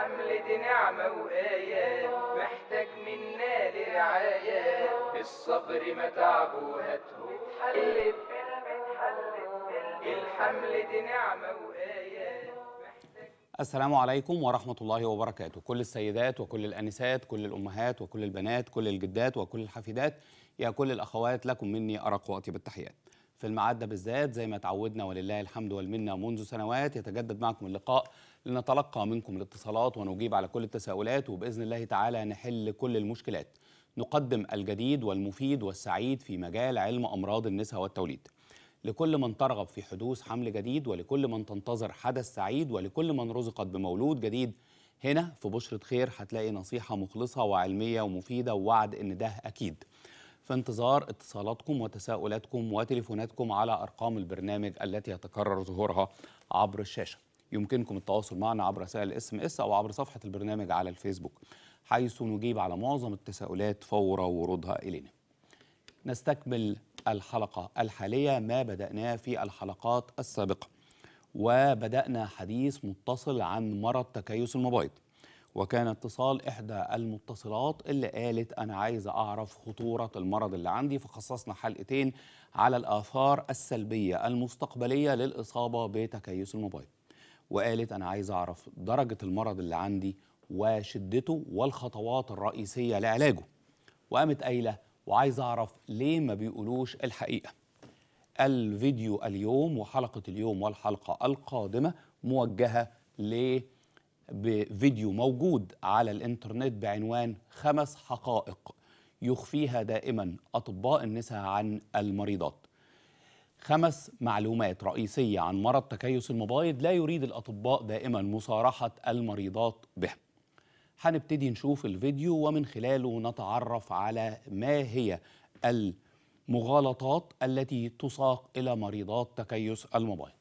حملة نعمة وآيات محتاج منا لرعاية الصبر متعب وهاته اتحلت الحمل دي نعمة وآية السلام عليكم ورحمة الله وبركاته كل السيدات وكل الأنسات كل الأمهات وكل البنات كل الجدات وكل الحفيدات يا كل الأخوات لكم مني أرق وقتي بالتحيات في المعدة بالذات زي ما تعودنا ولله الحمد والمنة منذ سنوات يتجدد معكم اللقاء لنتلقى منكم الاتصالات ونجيب على كل التساؤلات وبإذن الله تعالى نحل كل المشكلات نقدم الجديد والمفيد والسعيد في مجال علم أمراض النساء والتوليد لكل من ترغب في حدوث حمل جديد ولكل من تنتظر حدث سعيد ولكل من رزقت بمولود جديد هنا في بشرة خير هتلاقي نصيحة مخلصة وعلمية ومفيدة ووعد إن ده أكيد في انتظار اتصالاتكم وتساؤلاتكم وتليفوناتكم على أرقام البرنامج التي يتكرر ظهورها عبر الشاشة يمكنكم التواصل معنا عبر رسائل الاس ام اس او عبر صفحه البرنامج على الفيسبوك حيث نجيب على معظم التساؤلات فور ورودها الينا. نستكمل الحلقه الحاليه ما بداناه في الحلقات السابقه. وبدانا حديث متصل عن مرض تكيس المبايض. وكان اتصال إحدى المتصلات اللي قالت أنا عايزة أعرف خطورة المرض اللي عندي فخصصنا حلقتين على الآثار السلبية المستقبلية للإصابة بتكيس الموبايل وقالت أنا عايز أعرف درجة المرض اللي عندي وشدته والخطوات الرئيسية لعلاجه وقامت قايلة وعايز أعرف ليه ما بيقولوش الحقيقة الفيديو اليوم وحلقة اليوم والحلقة القادمة موجهة ل بفيديو موجود على الانترنت بعنوان خمس حقائق يخفيها دائما أطباء النساء عن المريضات خمس معلومات رئيسية عن مرض تكيس المبايض لا يريد الأطباء دائما مصارحة المريضات به هنبتدي نشوف الفيديو ومن خلاله نتعرف على ما هي المغالطات التي تساق إلى مريضات تكيس المبايض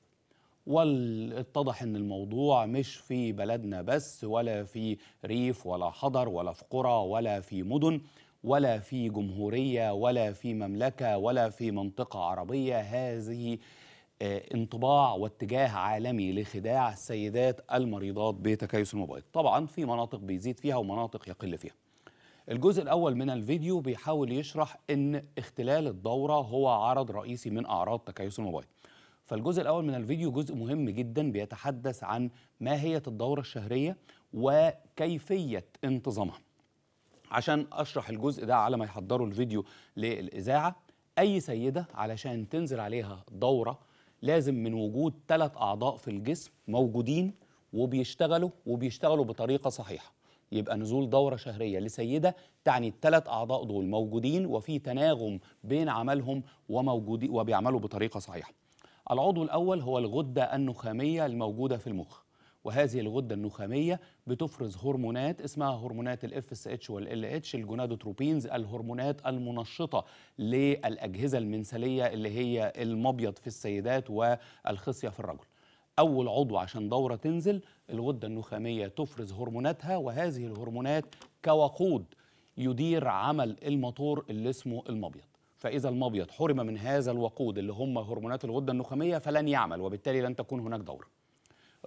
واتضح ان الموضوع مش في بلدنا بس ولا في ريف ولا حضر ولا في قرى ولا في مدن ولا في جمهورية ولا في مملكة ولا في منطقة عربية هذه آه، انطباع واتجاه عالمي لخداع السيدات المريضات بتكيس الموبايل طبعا في مناطق بيزيد فيها ومناطق يقل فيها الجزء الأول من الفيديو بيحاول يشرح أن اختلال الدورة هو عرض رئيسي من أعراض تكيس الموبايل فالجزء الأول من الفيديو جزء مهم جدا بيتحدث عن ماهية الدورة الشهرية وكيفية انتظامها عشان اشرح الجزء ده على ما يحضروا الفيديو للاذاعه اي سيده علشان تنزل عليها دوره لازم من وجود ثلاث اعضاء في الجسم موجودين وبيشتغلوا وبيشتغلوا بطريقه صحيحه يبقى نزول دوره شهريه لسيده تعني الثلاث اعضاء دول موجودين وفي تناغم بين عملهم وموجودين وبيعملوا بطريقه صحيحه العضو الاول هو الغده النخاميه الموجوده في المخ وهذه الغده النخاميه بتفرز هرمونات اسمها هرمونات الاف اس اتش والال اتش الجونادوتروبينز الهرمونات المنشطه للاجهزه المنسليه اللي هي المبيض في السيدات والخصيه في الرجل. اول عضو عشان دوره تنزل الغده النخاميه تفرز هرموناتها وهذه الهرمونات كوقود يدير عمل المطور اللي اسمه المبيض. فإذا المبيض حرم من هذا الوقود اللي هم هرمونات الغدة النخامية فلن يعمل وبالتالي لن تكون هناك دورة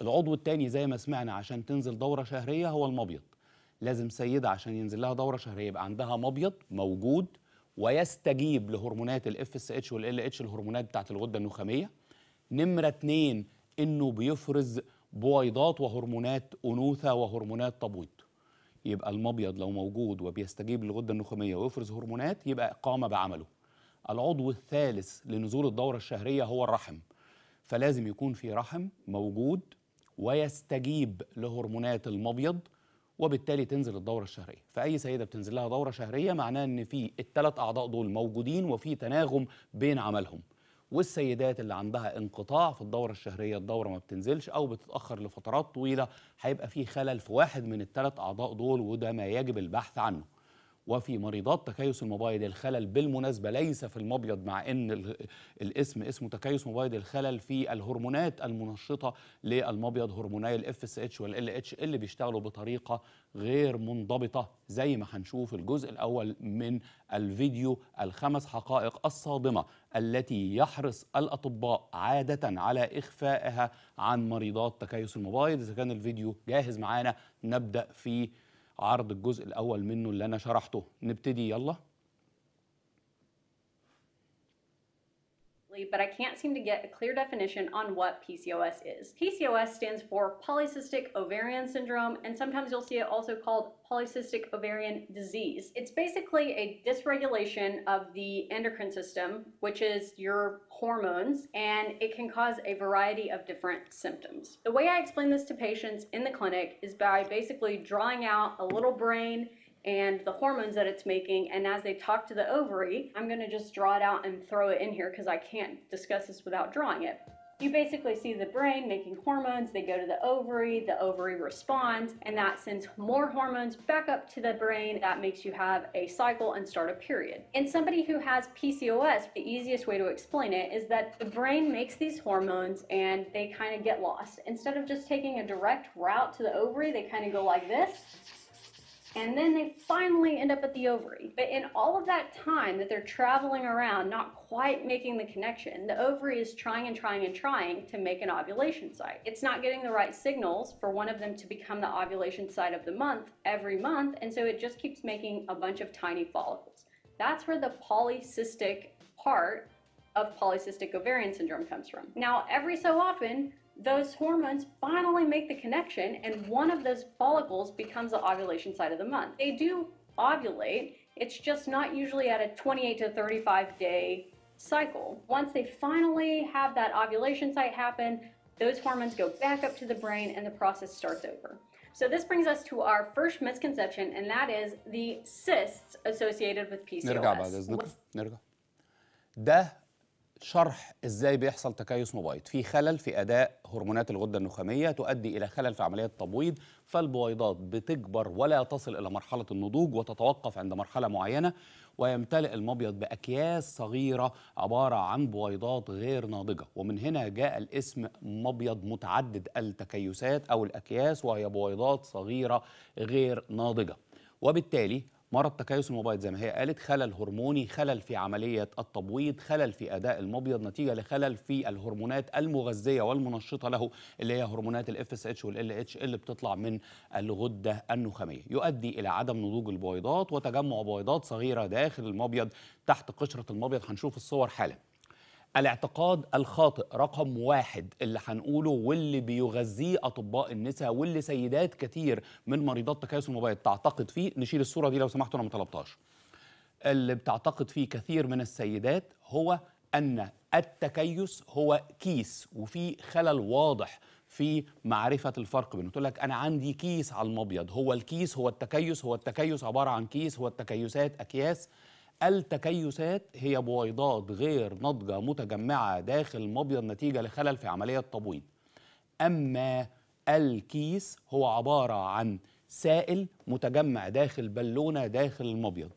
العضو الثاني زي ما سمعنا عشان تنزل دوره شهريه هو المبيض لازم سيده عشان ينزل لها دوره شهريه يبقى عندها مبيض موجود ويستجيب لهرمونات الاف اس اتش والال اتش الهرمونات بتاعت الغده النخاميه نمره اتنين انه بيفرز بويضات وهرمونات انوثه وهرمونات تبويض يبقى المبيض لو موجود وبيستجيب للغده النخاميه ويفرز هرمونات يبقى قام بعمله العضو الثالث لنزول الدوره الشهريه هو الرحم فلازم يكون في رحم موجود ويستجيب لهرمونات المبيض وبالتالي تنزل الدوره الشهريه فاي سيده بتنزل لها دوره شهريه معناه ان في الثلاث اعضاء دول موجودين وفي تناغم بين عملهم والسيدات اللي عندها انقطاع في الدوره الشهريه الدوره ما بتنزلش او بتتاخر لفترات طويله هيبقى في خلل في واحد من الثلاث اعضاء دول وده ما يجب البحث عنه وفي مريضات تكيس المبايض الخلل بالمناسبة ليس في المبيض مع أن الاسم اسمه تكيس مبايض الخلل في الهرمونات المنشطة للمبيض هرموني الاف اس اتش والال اتش اللي بيشتغلوا بطريقة غير منضبطة زي ما هنشوف الجزء الأول من الفيديو الخمس حقائق الصادمة التي يحرص الأطباء عادة على إخفائها عن مريضات تكيس المبايض إذا كان الفيديو جاهز معانا نبدأ في عرض الجزء الأول منه اللي أنا شرحته نبتدي يلا extensively, but I can't seem to get a clear definition on what PCOS is. PCOS stands for polycystic ovarian syndrome, and sometimes you'll see it also called polycystic ovarian disease. It's basically a dysregulation of the endocrine system, which is your hormones, and it can cause a variety of different symptoms. The way I explain this to patients in the clinic is by basically drawing out a little brain and the hormones that it's making. And as they talk to the ovary, I'm gonna just draw it out and throw it in here because I can't discuss this without drawing it. You basically see the brain making hormones, they go to the ovary, the ovary responds, and that sends more hormones back up to the brain. That makes you have a cycle and start a period. In somebody who has PCOS, the easiest way to explain it is that the brain makes these hormones and they kind of get lost. Instead of just taking a direct route to the ovary, they kind of go like this and then they finally end up at the ovary. But in all of that time that they're traveling around, not quite making the connection, the ovary is trying and trying and trying to make an ovulation site. It's not getting the right signals for one of them to become the ovulation site of the month every month, and so it just keeps making a bunch of tiny follicles. That's where the polycystic part of polycystic ovarian syndrome comes from. Now, every so often, those hormones finally make the connection and one of those follicles becomes the ovulation site of the month. They do ovulate, it's just not usually at a 28 to 35 day cycle. Once they finally have that ovulation site happen, those hormones go back up to the brain and the process starts over. So this brings us to our first misconception, and that is the cysts associated with PCOS. ده شرح ازاي بيحصل تكيس مبيض في خلل في اداء هرمونات الغده النخاميه تؤدي الى خلل في عمليه التبويض فالبويضات بتكبر ولا تصل الى مرحله النضوج وتتوقف عند مرحله معينه ويمتلئ المبيض باكياس صغيره عباره عن بويضات غير ناضجه ومن هنا جاء الاسم مبيض متعدد التكيسات او الاكياس وهي بويضات صغيره غير ناضجه وبالتالي مرض تكيس المبيض زي ما هي قالت خلل هرموني خلل في عملية التبويض خلل في أداء المبيض نتيجة لخلل في الهرمونات المغذية والمنشطة له اللي هي هرمونات الـ FSH والـ LH اللي بتطلع من الغدة النخامية يؤدي إلى عدم نضوج البويضات وتجمع بويضات صغيرة داخل المبيض تحت قشرة المبيض هنشوف الصور حالا الاعتقاد الخاطئ رقم واحد اللي هنقوله واللي بيغذيه اطباء النساء واللي سيدات كتير من مريضات تكيس المبيض تعتقد فيه نشيل الصوره دي لو سمحتوا انا ما طلبتهاش اللي بتعتقد فيه كثير من السيدات هو ان التكيس هو كيس وفي خلل واضح في معرفة الفرق بينه تقول لك أنا عندي كيس على المبيض هو الكيس هو التكيس هو التكيس عبارة عن كيس هو التكيسات أكياس التكيسات هي بويضات غير ناضجة متجمعة داخل مبيض نتيجة لخلل في عملية التبويض أما الكيس هو عبارة عن سائل متجمع داخل بالونة داخل المبيض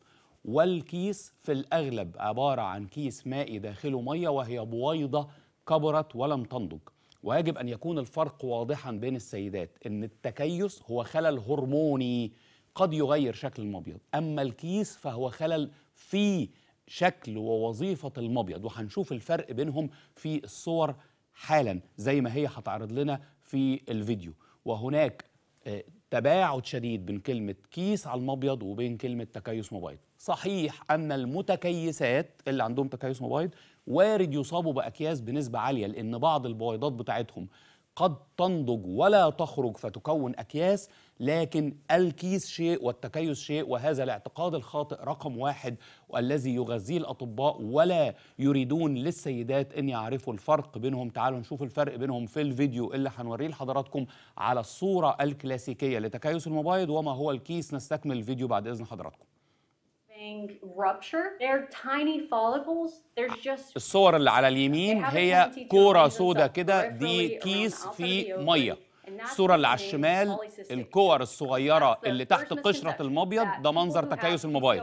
والكيس في الأغلب عبارة عن كيس مائي داخله مية وهي بويضة كبرت ولم تنضج ويجب أن يكون الفرق واضحا بين السيدات أن التكيس هو خلل هرموني قد يغير شكل المبيض أما الكيس فهو خلل في شكل ووظيفة المبيض وهنشوف الفرق بينهم في الصور حالا زي ما هي هتعرض لنا في الفيديو وهناك آه، تباعد شديد بين كلمة كيس على المبيض وبين كلمة تكيس مبيض صحيح أن المتكيسات اللي عندهم تكيس مبيض وارد يصابوا بأكياس بنسبة عالية لأن بعض البويضات بتاعتهم قد تنضج ولا تخرج فتكون أكياس لكن الكيس شيء والتكيس شيء وهذا الاعتقاد الخاطئ رقم واحد والذي يغذيه الأطباء ولا يريدون للسيدات أن يعرفوا الفرق بينهم تعالوا نشوف الفرق بينهم في الفيديو اللي هنوريه لحضراتكم على الصورة الكلاسيكية لتكيس المبايض وما هو الكيس نستكمل الفيديو بعد إذن حضراتكم الصور اللي على اليمين هي كورة سودا كده دي كيس في مية الصورة اللي على الشمال الكور الصغيرة اللي تحت قشرة المبيض ده منظر تكيس الموبايل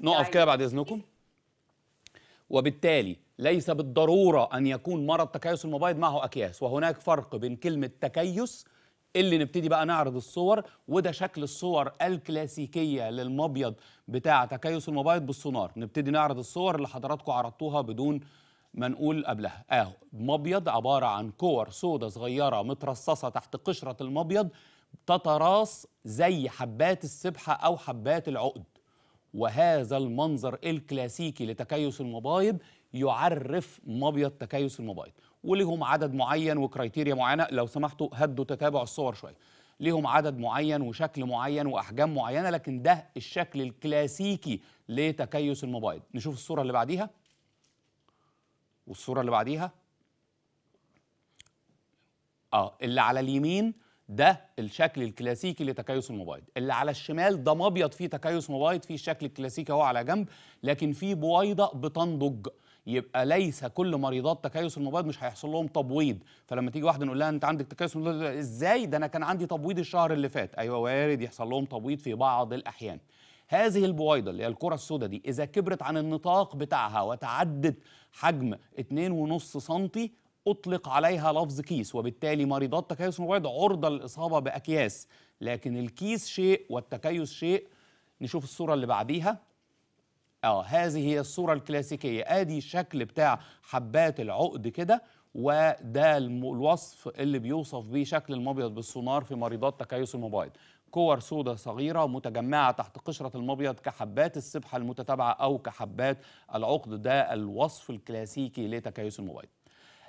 نقف كده بعد إذنكم وبالتالي ليس بالضرورة أن يكون مرض تكيس المبيض معه أكياس وهناك فرق بين كلمة تكيس اللي نبتدي بقى نعرض الصور وده شكل الصور الكلاسيكيه للمبيض بتاع تكيس المبيض بالسونار نبتدي نعرض الصور اللي حضراتكم عرضتوها بدون ما نقول قبلها اهو مبيض عباره عن كور سودة صغيره مترصصه تحت قشره المبيض تتراص زي حبات السبحه او حبات العقد وهذا المنظر الكلاسيكي لتكيس المبايض يعرف مبيض تكيس الموبايل ولهم عدد معين وكرايتيريا معينه لو سمحتوا هدوا تتابع الصور شويه ليهم عدد معين وشكل معين واحجام معينه لكن ده الشكل الكلاسيكي لتكيس الموبايل نشوف الصوره اللي بعديها والصوره اللي بعديها اه اللي على اليمين ده الشكل الكلاسيكي لتكيس الموبايل اللي على الشمال ده مبيض فيه تكيس موبايل فيه الشكل الكلاسيكي اهو على جنب لكن فيه بويضه بتنضج يبقى ليس كل مريضات تكيس المبيض مش هيحصل لهم تبويض فلما تيجي واحده نقول لها انت عندك تكيس ازاي ده انا كان عندي تبويض الشهر اللي فات ايوه وارد يحصل لهم تبويض في بعض الاحيان هذه البويضة اللي هي الكرة السوداء دي إذا كبرت عن النطاق بتاعها وتعدت حجم 2.5 سنتي أطلق عليها لفظ كيس وبالتالي مريضات تكيس المبيض عرضة للإصابة بأكياس لكن الكيس شيء والتكيس شيء نشوف الصورة اللي بعديها اه هذه هي الصورة الكلاسيكية ادي شكل بتاع حبات العقد كده وده الوصف اللي بيوصف بيه شكل المبيض بالسونار في مريضات تكيس الموبايل كور سوداء صغيرة متجمعة تحت قشرة المبيض كحبات السبحة المتتابعة أو كحبات العقد ده الوصف الكلاسيكي لتكيس الموبايل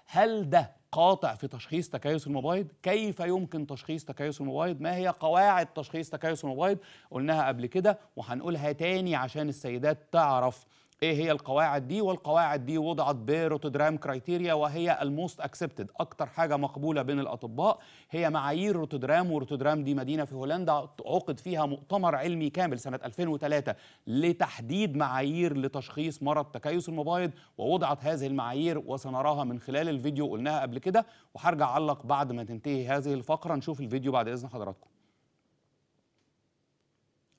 هل ده قاطع في تشخيص تكيس المبايض؟ كيف يمكن تشخيص تكيس المبايض؟ ما هي قواعد تشخيص تكيس المبايض؟ قلناها قبل كده وهنقولها تاني عشان السيدات تعرف ايه هي القواعد دي والقواعد دي وضعت بروتودرام كرايتيريا وهي الموست اكسبتد اكتر حاجه مقبوله بين الاطباء هي معايير روتودرام وروتودرام دي مدينه في هولندا عقد فيها مؤتمر علمي كامل سنه 2003 لتحديد معايير لتشخيص مرض تكيس المبايض ووضعت هذه المعايير وسنراها من خلال الفيديو قلناها قبل كده وهرجع اعلق بعد ما تنتهي هذه الفقره نشوف الفيديو بعد اذن حضراتكم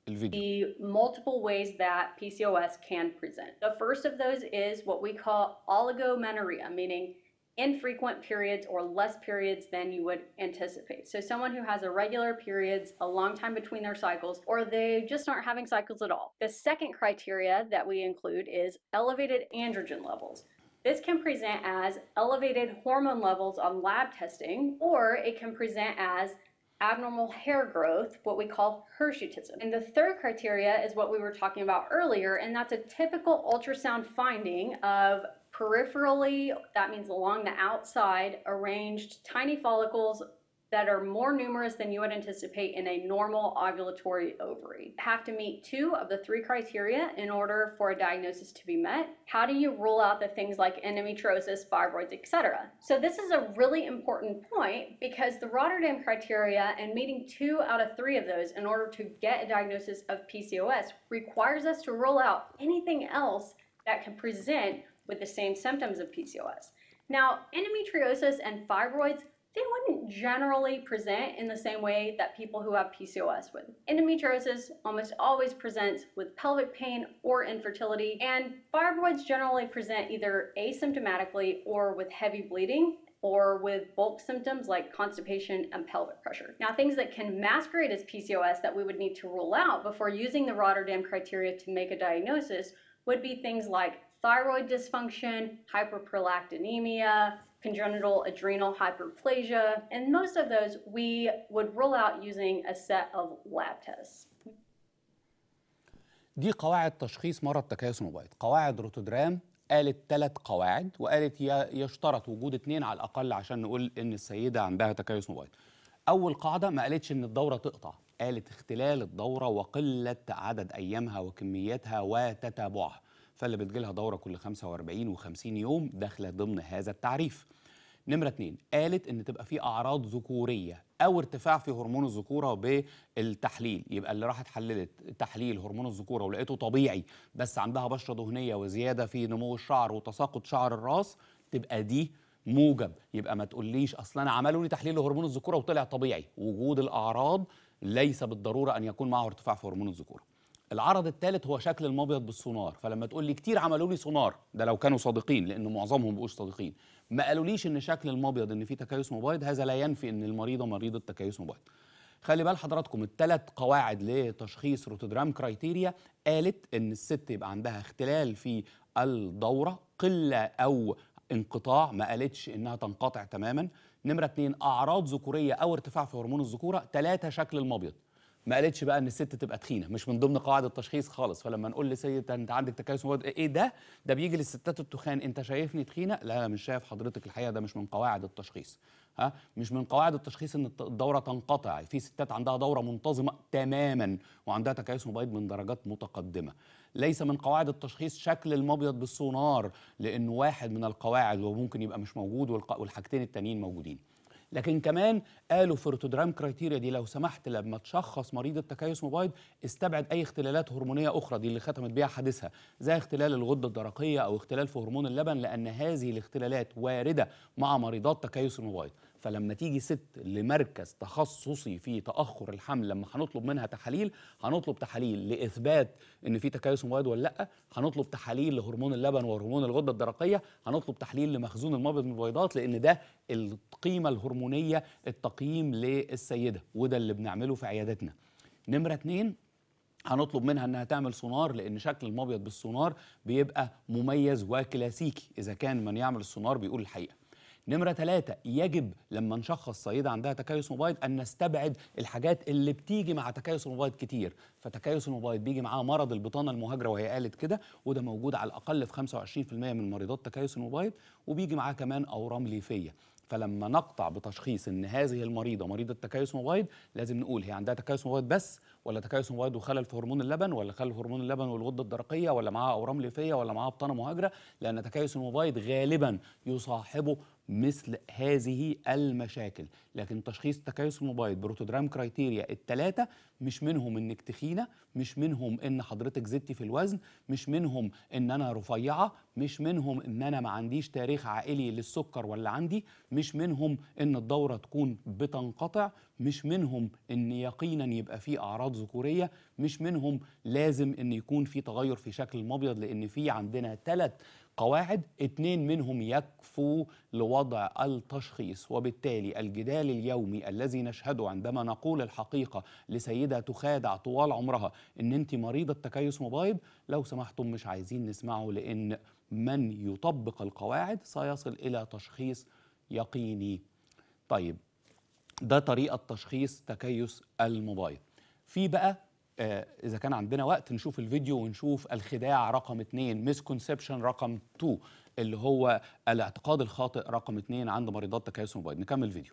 The multiple ways that PCOS can present. The first of those is what we call oligomenorrhea, meaning infrequent periods or less periods than you would anticipate. So someone who has irregular periods, a long time between their cycles, or they just aren't having cycles at all. The second criteria that we include is elevated androgen levels. This can present as elevated hormone levels on lab testing, or it can present as abnormal hair growth, what we call hirsutism. And the third criteria is what we were talking about earlier, and that's a typical ultrasound finding of peripherally, that means along the outside, arranged tiny follicles that are more numerous than you would anticipate in a normal ovulatory ovary. Have to meet two of the three criteria in order for a diagnosis to be met. How do you rule out the things like endometriosis, fibroids, etc.? So this is a really important point because the Rotterdam criteria and meeting two out of three of those in order to get a diagnosis of PCOS requires us to rule out anything else that can present with the same symptoms of PCOS. Now, endometriosis and fibroids they wouldn't generally present in the same way that people who have PCOS would. Endometriosis almost always presents with pelvic pain or infertility, and fibroids generally present either asymptomatically or with heavy bleeding or with bulk symptoms like constipation and pelvic pressure. Now, things that can masquerade as PCOS that we would need to rule out before using the Rotterdam criteria to make a diagnosis would be things like thyroid dysfunction, hyperprolactinemia, congenital adrenal hyperplasia, and most of those we would rule out using a set of lab tests. دي قواعد تشخيص مرض تكيس مبيض قواعد روتودرام قالت ثلاث قواعد وقالت يشترط وجود اثنين على الاقل عشان نقول ان السيده عندها تكيس مبيض اول قاعده ما قالتش ان الدوره تقطع قالت اختلال الدوره وقله عدد ايامها وكمياتها وتتابعها فاللي بتجي لها دوره كل 45 و50 يوم داخله ضمن هذا التعريف نمرة اثنين قالت ان تبقى في اعراض ذكورية او ارتفاع في هرمون الذكورة بالتحليل يبقى اللي راحت حللت تحليل هرمون الذكورة ولقيته طبيعي بس عندها بشرة دهنية وزيادة في نمو الشعر وتساقط شعر الراس تبقى دي موجب يبقى ما تقوليش اصل انا عملوا لي تحليل لهرمون الذكورة وطلع طبيعي وجود الاعراض ليس بالضرورة ان يكون معه ارتفاع في هرمون الذكورة العرض الثالث هو شكل المبيض بالسونار فلما تقول لي كتير عملوا لي سونار ده لو كانوا صادقين لان معظمهم بقوش صادقين ما قالوليش ان شكل المبيض ان في تكيس مبيض هذا لا ينفي ان المريضه مريضه تكيس مبيض خلي بال حضراتكم الثلاث قواعد لتشخيص روتودرام كرايتيريا قالت ان الست يبقى عندها اختلال في الدوره قله او انقطاع ما قالتش انها تنقطع تماما نمره اثنين اعراض ذكوريه او ارتفاع في هرمون الذكوره ثلاثه شكل المبيض ما قالتش بقى ان الست تبقى تخينه مش من ضمن قواعد التشخيص خالص فلما نقول لسيد انت عندك تكيس مباد إيه،, ايه ده ده بيجي للستات التخان انت شايفني تخينه لا انا مش شايف حضرتك الحقيقه ده مش من قواعد التشخيص ها مش من قواعد التشخيص ان الدوره تنقطع في ستات عندها دوره منتظمه تماما وعندها تكيس مبيض من درجات متقدمه ليس من قواعد التشخيص شكل المبيض بالسونار لانه واحد من القواعد وممكن يبقى مش موجود والحاجتين التانيين موجودين لكن كمان قالوا في روتودرام كرايتيريا دي لو سمحت لما تشخص مريض التكيس مبايض استبعد اي اختلالات هرمونيه اخرى دي اللي ختمت بيها حادثها زي اختلال الغده الدرقيه او اختلال في هرمون اللبن لان هذه الاختلالات وارده مع مريضات تكيس المبايض فلما تيجي ست لمركز تخصصي في تاخر الحمل لما هنطلب منها تحاليل هنطلب تحاليل لاثبات ان في تكيس مبيض ولا لا هنطلب تحاليل لهرمون اللبن وهرمون الغده الدرقيه هنطلب تحليل لمخزون المبيض من البيضات لان ده القيمه الهرمونيه التقييم للسيده وده اللي بنعمله في عيادتنا نمره اتنين هنطلب منها انها تعمل سونار لان شكل المبيض بالسونار بيبقى مميز وكلاسيكي اذا كان من يعمل السونار بيقول الحقيقه نمرة ثلاثة يجب لما نشخص صيدة عندها تكيس موبايل أن نستبعد الحاجات اللي بتيجي مع تكيس الموبايل كتير فتكيس الموبايل بيجي معاه مرض البطانة المهاجرة وهي قالت كده وده موجود على الأقل في 25% من مريضات تكيس الموبايل وبيجي معاه كمان أورام ليفية فلما نقطع بتشخيص ان هذه المريضه مريضه تكيس موبايل لازم نقول هي عندها تكيس موبايل بس ولا تكيس موبايل وخلل في هرمون اللبن ولا خلل في هرمون اللبن والغده الدرقيه ولا معاها اورام ليفيه ولا معاها بطانه مهاجره لان تكيس الموبايل غالبا يصاحبه مثل هذه المشاكل لكن تشخيص تكيس الموبايل بروتودرام كرايتيريا التلاتة مش منهم انك تخينة مش منهم ان حضرتك زدتي في الوزن مش منهم ان انا رفيعة مش منهم ان انا ما عنديش تاريخ عائلي للسكر ولا عندي مش منهم ان الدورة تكون بتنقطع مش منهم ان يقينا يبقى في اعراض ذكورية مش منهم لازم ان يكون في تغير في شكل المبيض لان في عندنا ثلاث قواعد اتنين منهم يكفوا لوضع التشخيص وبالتالي الجدال اليومي الذي نشهده عندما نقول الحقيقة لسيدة تخادع طوال عمرها ان انت مريضة تكيس مبايض لو سمحتم مش عايزين نسمعه لان من يطبق القواعد سيصل الى تشخيص يقيني طيب ده طريقة تشخيص تكيس المبايض في بقى اذا كان عندنا وقت نشوف الفيديو ونشوف الخداع رقم اتنين مسكونسبشن رقم 2 اللي هو الاعتقاد الخاطئ رقم اتنين عند مريضات تكيس الموبايل نكمل الفيديو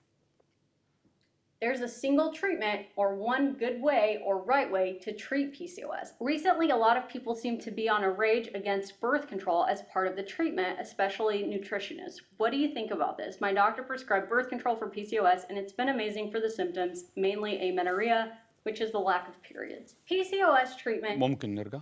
There's a single treatment or one good way or right way to treat PCOS. Recently, a lot of people seem to be on a rage against birth control as part of the treatment, especially nutritionists. What do you think about this? My doctor prescribed birth control for PCOS, and it's been amazing for the symptoms, mainly amenorrhea, which is the lack of periods. PCOS treatment ممكن نرجع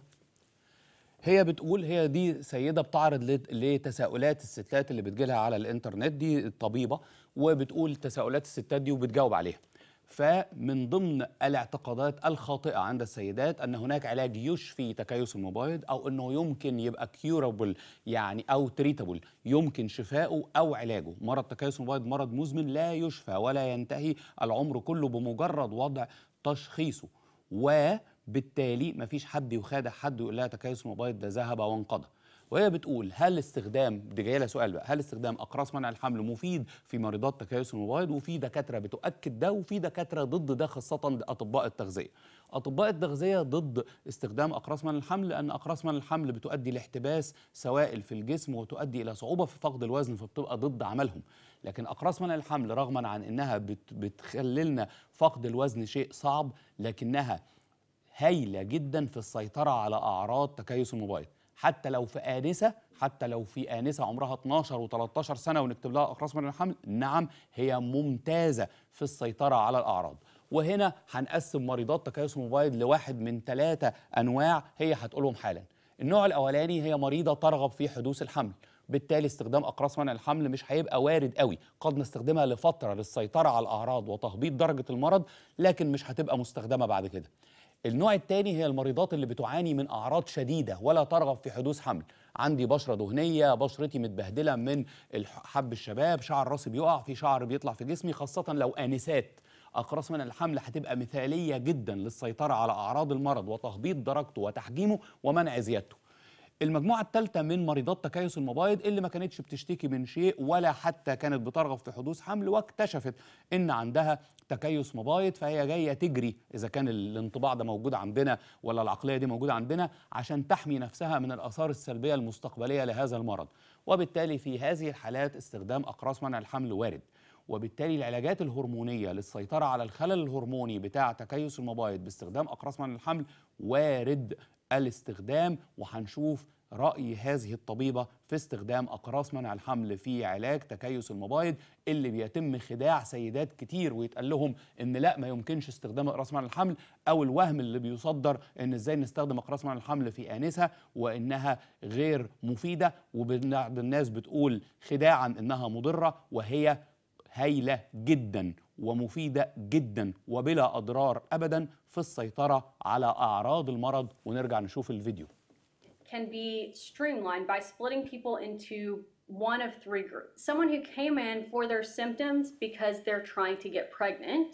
هي بتقول هي دي سيده بتعرض لتساؤلات الستات اللي بتجيلها على الانترنت دي الطبيبه وبتقول تساؤلات الستات دي وبتجاوب عليها فمن ضمن الاعتقادات الخاطئه عند السيدات ان هناك علاج يشفي تكيس المبايض او انه يمكن يبقى كيورابل يعني او تريتابل يمكن شفاؤه او علاجه مرض تكيس المبايض مرض مزمن لا يشفى ولا ينتهي العمر كله بمجرد وضع تشخيصه وبالتالي مفيش حد يخادع حد ويقول لها تكيس المبايض ده ذهب وانقضى وهي بتقول هل استخدام دي جايه لها سؤال بقى هل استخدام اقراص منع الحمل مفيد في مريضات تكيس المبايض وفي دكاتره بتؤكد ده وفي دكاتره ضد ده خاصه اطباء التغذيه اطباء التغذيه ضد استخدام اقراص من الحمل لان اقراص من الحمل بتؤدي لاحتباس سوائل في الجسم وتؤدي الى صعوبه في فقد الوزن فبتبقى ضد عملهم لكن اقراص من الحمل رغما عن انها بتخللنا فقد الوزن شيء صعب لكنها هايله جدا في السيطره على اعراض تكيس الموبايل حتى لو في آنسة حتى لو في آنسة عمرها 12 و13 سنة ونكتب لها أقراص من الحمل نعم هي ممتازة في السيطرة على الأعراض وهنا هنقسم مريضات تكيس الموبايل لواحد من ثلاثة أنواع هي هتقولهم حالا النوع الأولاني هي مريضة ترغب في حدوث الحمل بالتالي استخدام اقراص منع الحمل مش هيبقى وارد قوي قد نستخدمها لفتره للسيطره على الاعراض وتهبيط درجه المرض لكن مش هتبقى مستخدمه بعد كده النوع الثاني هي المريضات اللي بتعاني من اعراض شديده ولا ترغب في حدوث حمل عندي بشره دهنيه بشرتي متبهدله من حب الشباب شعر راسي بيقع في شعر بيطلع في جسمي خاصه لو انسات اقراص منع الحمل هتبقى مثالية جدا للسيطرة على أعراض المرض وتخبيط درجته وتحجيمه ومنع زيادته المجموعة الثالثة من مريضات تكيس المبايض اللي ما كانتش بتشتكي من شيء ولا حتى كانت بترغب في حدوث حمل واكتشفت ان عندها تكيس مبايض فهي جاية تجري إذا كان الانطباع ده موجود عندنا ولا العقلية دي موجودة عندنا عشان تحمي نفسها من الآثار السلبية المستقبلية لهذا المرض وبالتالي في هذه الحالات استخدام أقراص منع الحمل وارد وبالتالي العلاجات الهرمونية للسيطرة على الخلل الهرموني بتاع تكيس المبايض باستخدام أقراص منع الحمل وارد الاستخدام وهنشوف رأي هذه الطبيبة في استخدام أقراص منع الحمل في علاج تكيس المبايض اللي بيتم خداع سيدات كتير ويتقال لهم إن لا ما يمكنش استخدام أقراص منع الحمل أو الوهم اللي بيصدر إن إزاي نستخدم أقراص منع الحمل في آنسة وإنها غير مفيدة وبعض الناس بتقول خداعا إنها مضرة وهي هايله جدا ومفيده جدا وبلا اضرار ابدا في السيطره على اعراض المرض ونرجع نشوف الفيديو. Can be streamlined by splitting people into one of three groups. Someone who came in for their symptoms because they're trying to get pregnant,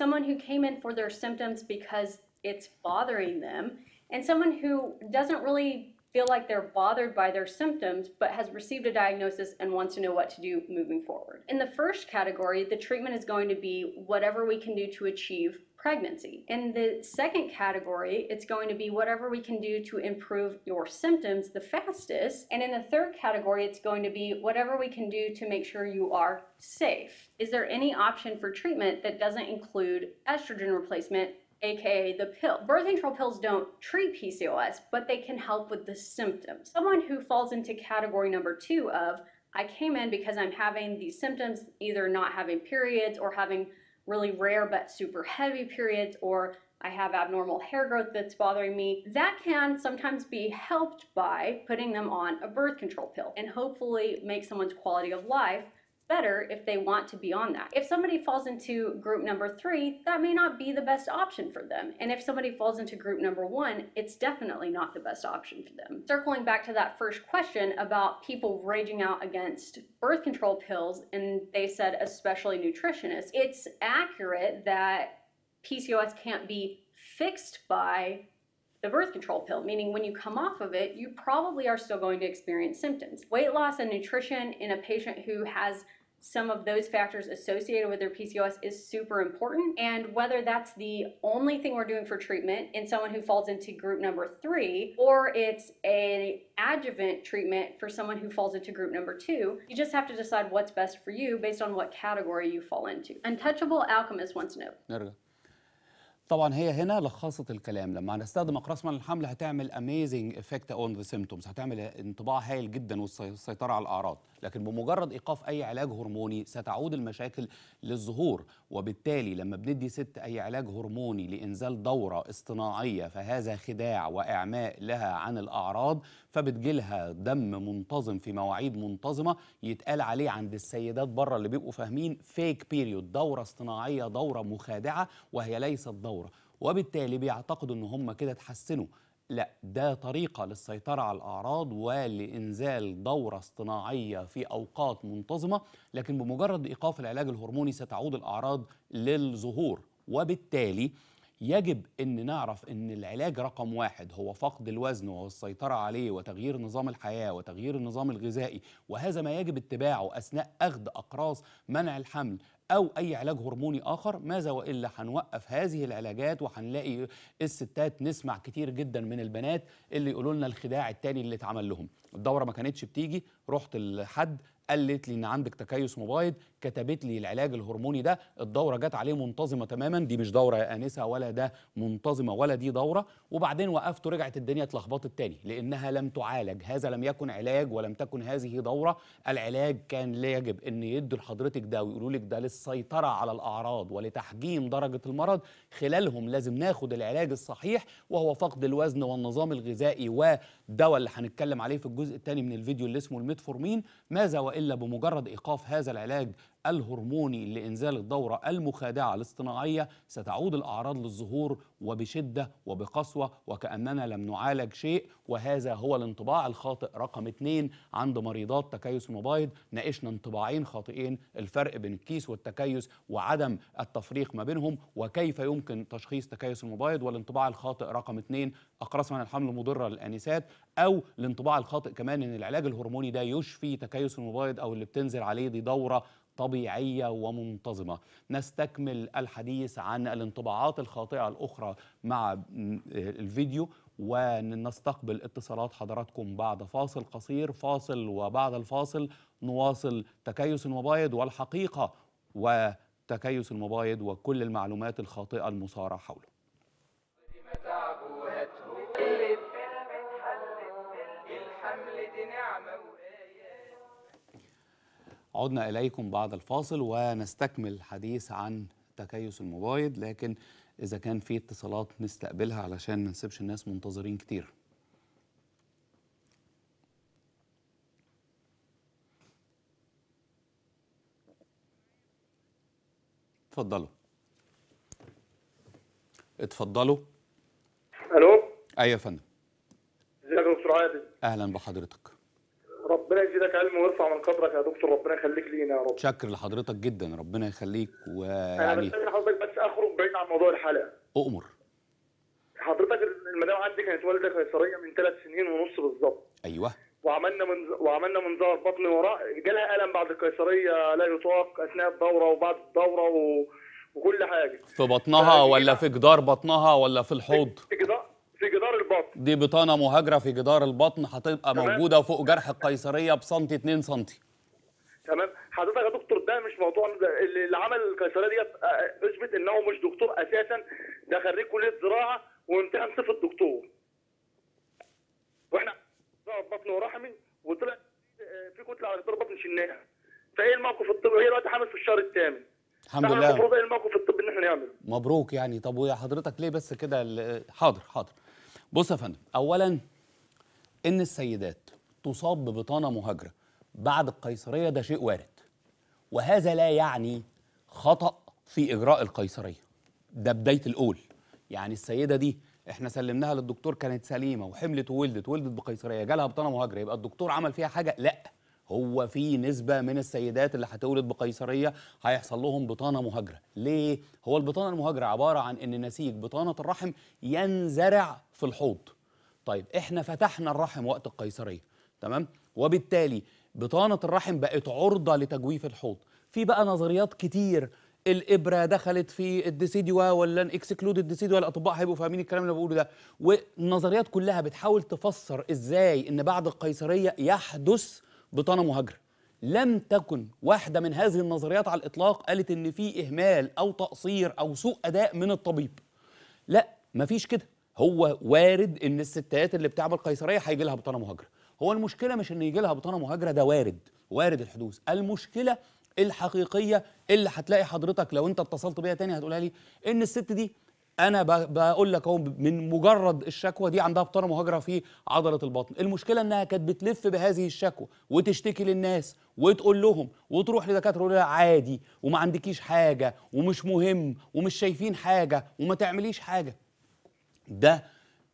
someone who came in for their symptoms because it's bothering them, and someone who doesn't really feel like they're bothered by their symptoms but has received a diagnosis and wants to know what to do moving forward. In the first category, the treatment is going to be whatever we can do to achieve pregnancy. In the second category, it's going to be whatever we can do to improve your symptoms the fastest. And in the third category, it's going to be whatever we can do to make sure you are safe. Is there any option for treatment that doesn't include estrogen replacement aka the pill. Birth control pills don't treat PCOS, but they can help with the symptoms. Someone who falls into category number two of, I came in because I'm having these symptoms, either not having periods or having really rare but super heavy periods, or I have abnormal hair growth that's bothering me. That can sometimes be helped by putting them on a birth control pill and hopefully make someone's quality of life better if they want to be on that. If somebody falls into group number three, that may not be the best option for them. And if somebody falls into group number one, it's definitely not the best option for them. Circling back to that first question about people raging out against birth control pills, and they said, especially nutritionists, it's accurate that PCOS can't be fixed by the birth control pill, meaning when you come off of it, you probably are still going to experience symptoms. Weight loss and nutrition in a patient who has some of those factors associated with their PCOS is super important. And whether that's the only thing we're doing for treatment in someone who falls into group number three, or it's an adjuvant treatment for someone who falls into group number two, you just have to decide what's best for you based on what category you fall into. Untouchable Alchemist wants to know. طبعا هي هنا لخصت الكلام لما هنستخدم اقراص من الحمل هتعمل اميزنج افكت اون ذا سيمتومز هتعمل انطباع هايل جدا والسيطره على الاعراض لكن بمجرد ايقاف اي علاج هرموني ستعود المشاكل للظهور وبالتالي لما بندي ست اي علاج هرموني لانزال دوره اصطناعيه فهذا خداع واعماء لها عن الاعراض فبتجيلها دم منتظم في مواعيد منتظمه يتقال عليه عند السيدات بره اللي بيبقوا فاهمين فيك بيريود دوره اصطناعيه دوره مخادعه وهي ليست دوره وبالتالي بيعتقدوا ان هم كده اتحسنوا لا ده طريقة للسيطرة على الأعراض ولإنزال دورة اصطناعية في أوقات منتظمة لكن بمجرد إيقاف العلاج الهرموني ستعود الأعراض للظهور وبالتالي يجب ان نعرف ان العلاج رقم واحد هو فقد الوزن والسيطرة عليه وتغيير نظام الحياه وتغيير النظام الغذائي وهذا ما يجب اتباعه اثناء اخذ اقراص منع الحمل او اي علاج هرموني اخر ماذا والا هنوقف هذه العلاجات وهنلاقي الستات نسمع كتير جدا من البنات اللي يقولوا لنا الخداع التاني اللي اتعمل لهم الدوره ما كانتش بتيجي رحت لحد قالت لي ان عندك تكيس مبايض كتبت لي العلاج الهرموني ده الدوره جت عليه منتظمه تماما دي مش دوره يا انسه ولا ده منتظمه ولا دي دوره وبعدين وقفت ورجعت الدنيا اتلخبطت تاني لانها لم تعالج هذا لم يكن علاج ولم تكن هذه دوره العلاج كان يجب ان يدوا لحضرتك ده ويقولوا لك ده للسيطره على الاعراض ولتحجيم درجه المرض خلالهم لازم ناخد العلاج الصحيح وهو فقد الوزن والنظام الغذائي ودواء اللي هنتكلم عليه في الجزء الثاني من الفيديو اللي اسمه الميتفورمين ماذا والا بمجرد ايقاف هذا العلاج الهرموني لإنزال الدورة المخادعة الاصطناعية ستعود الأعراض للظهور وبشدة وبقسوة وكأننا لم نعالج شيء وهذا هو الانطباع الخاطئ رقم اثنين عند مريضات تكيس المبايض ناقشنا انطباعين خاطئين الفرق بين الكيس والتكيس وعدم التفريق ما بينهم وكيف يمكن تشخيص تكيس المبايض والانطباع الخاطئ رقم اثنين أقراص عن الحمل المضرة للأنسات أو الانطباع الخاطئ كمان إن العلاج الهرموني ده يشفي تكيس المبايض أو اللي بتنزل عليه دي دورة طبيعية ومنتظمة نستكمل الحديث عن الانطباعات الخاطئة الأخرى مع الفيديو ونستقبل اتصالات حضراتكم بعد فاصل قصير فاصل وبعد الفاصل نواصل تكيس المبايض والحقيقة وتكيس المبايض وكل المعلومات الخاطئة المصارعة حوله عدنا إليكم بعد الفاصل ونستكمل حديث عن تكيس الموبايل لكن إذا كان في اتصالات نستقبلها علشان ما نسيبش الناس منتظرين كتير اتفضلوا اتفضلوا الو ايوه يا فندم ازيك يا دكتور عادل اهلا بحضرتك ربنا يزيدك علم ويرفع من قدرك يا دكتور ربنا يخليك لينا يا رب شكر لحضرتك جدا ربنا يخليك ويعني انا حضرتك بس اخرج بعيد عن موضوع الحلقه اؤمر حضرتك المدام عندي كانت والده قيصريه من ثلاث سنين ونص بالظبط ايوه وعملنا من وعملنا منظار بطن وراء جالها الم بعد القيصريه لا يطاق اثناء الدوره وبعد الدوره و... وكل حاجه في بطنها ولا في جدار بطنها ولا في الحوض في جدار دي بطانه مهاجره في جدار البطن هتبقى موجوده فوق جرح القيصريه بسنتي 2 سنتي تمام حضرتك يا دكتور ده مش موضوع اللي عمل القيصريه ديت اثبت آه، آه، ان هو مش دكتور اساسا ده خريج كليه زراعه وامتحن صفه دكتور واحنا بطن ورحمي وطلع في كتله على جدار بطن شلناها فايه الموقف الطبي هي دلوقتي حامل في الشهر الثامن الحمد لله المفروض ايه الموقف الطبي ان احنا نعمله مبروك يعني طب وحضرتك ليه بس كده حاضر حاضر بص يا فندم اولا ان السيدات تصاب ببطانه مهاجره بعد القيصريه ده شيء وارد وهذا لا يعني خطا في اجراء القيصريه ده بدايه الاول يعني السيده دي احنا سلمناها للدكتور كانت سليمه وحملت وولدت ولدت بقيصريه جالها بطانه مهاجره يبقى الدكتور عمل فيها حاجه لا هو في نسبه من السيدات اللي هتولد بقيصريه هيحصل لهم بطانه مهاجره ليه هو البطانه المهاجره عباره عن ان نسيج بطانه الرحم ينزرع في الحوض طيب احنا فتحنا الرحم وقت القيصريه تمام وبالتالي بطانه الرحم بقت عرضه لتجويف الحوض في بقى نظريات كتير الابره دخلت في الديسيديوا ولا اكسكلود الديسيديوا الاطباء هيبقوا فاهمين الكلام اللي بقوله ده والنظريات كلها بتحاول تفسر ازاي ان بعد القيصريه يحدث بطانه مهاجره لم تكن واحده من هذه النظريات على الاطلاق قالت ان في اهمال او تقصير او سوء اداء من الطبيب لا مفيش كده هو وارد ان الستات اللي بتعمل قيصريه هيجي لها بطانه مهاجره هو المشكله مش ان يجي لها بطانه مهاجره ده وارد وارد الحدوث المشكله الحقيقيه اللي هتلاقي حضرتك لو انت اتصلت بيها تاني هتقولها لي ان الست دي انا بقول لك اهو من مجرد الشكوى دي عندها بطانه مهاجره في عضله البطن المشكله انها كانت بتلف بهذه الشكوى وتشتكي للناس وتقول لهم وتروح لدكاتره يقول لها عادي وما عندكيش حاجه ومش مهم ومش شايفين حاجه وما تعمليش حاجه ده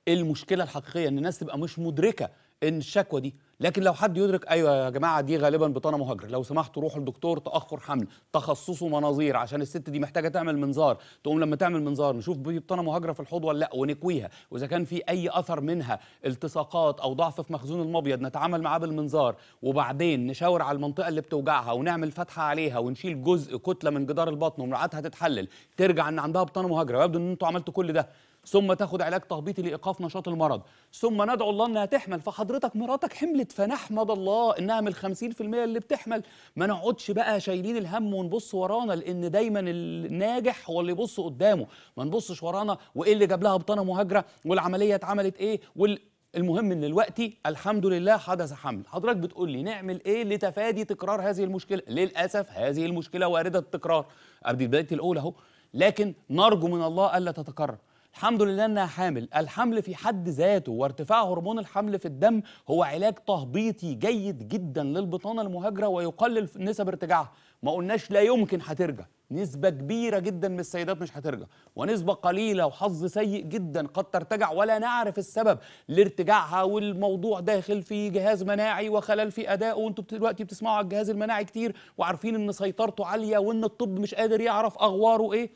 المشكله الحقيقيه ان الناس تبقى مش مدركه ان الشكوى دي لكن لو حد يدرك ايوه يا جماعه دي غالبا بطانه مهاجره لو سمحتوا روحوا لدكتور تاخر حمل تخصصه مناظير عشان الست دي محتاجه تعمل منظار تقوم لما تعمل منظار نشوف دي بطانه مهاجره في الحوض ولا لا ونكويها واذا كان في اي اثر منها التصاقات او ضعف في مخزون المبيض نتعامل معاه بالمنظار وبعدين نشاور على المنطقه اللي بتوجعها ونعمل فتحه عليها ونشيل جزء كتله من جدار البطن ومرعاتها تتحلل ترجع ان عندها بطانه مهاجره ويبدو ان انتوا عملتوا كل ده ثم تاخد علاج تهبيطي لايقاف نشاط المرض ثم ندعو الله انها تحمل فحضرتك مراتك حملت فنحمد الله انها من 50% اللي بتحمل ما نقعدش بقى شايلين الهم ونبص ورانا لان دايما الناجح هو اللي يبص قدامه ما نبصش ورانا وايه اللي جاب لها بطانه مهاجره والعمليه اتعملت ايه وال المهم ان دلوقتي الحمد لله حدث حمل حضرتك بتقول لي نعمل ايه لتفادي تكرار هذه المشكله للاسف هذه المشكله وارده التكرار ابدي بدايه الاولى اهو لكن نرجو من الله الا تتكرر الحمد لله انها حامل الحمل في حد ذاته وارتفاع هرمون الحمل في الدم هو علاج تهبيطي جيد جدا للبطانه المهاجره ويقلل نسب ارتجاعها ما قلناش لا يمكن هترجع نسبة كبيرة جدا من السيدات مش هترجع ونسبة قليلة وحظ سيء جدا قد ترتجع ولا نعرف السبب لارتجاعها والموضوع داخل في جهاز مناعي وخلل في أدائه وانتم دلوقتي بتسمعوا على الجهاز المناعي كتير وعارفين ان سيطرته عالية وان الطب مش قادر يعرف أغواره ايه